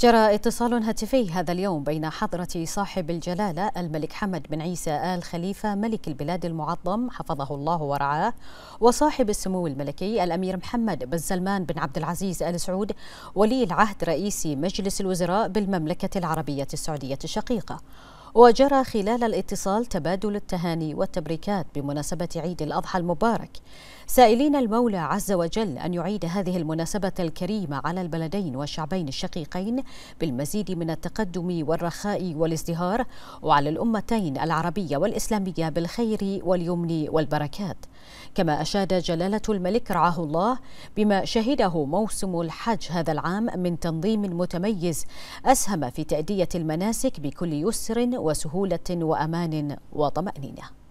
جرى اتصال هاتفي هذا اليوم بين حضرة صاحب الجلالة الملك حمد بن عيسى آل خليفة ملك البلاد المعظم حفظه الله ورعاه وصاحب السمو الملكي الأمير محمد بن سلمان بن عبد العزيز آل سعود ولي العهد رئيس مجلس الوزراء بالمملكة العربية السعودية الشقيقة وجرى خلال الاتصال تبادل التهاني والتبريكات بمناسبة عيد الأضحى المبارك سائلين المولى عز وجل أن يعيد هذه المناسبة الكريمة على البلدين والشعبين الشقيقين بالمزيد من التقدم والرخاء والازدهار وعلى الأمتين العربية والإسلامية بالخير واليمن والبركات كما أشاد جلالة الملك رعاه الله بما شهده موسم الحج هذا العام من تنظيم متميز أسهم في تأدية المناسك بكل يسر وسهولة وأمان وطمأنينة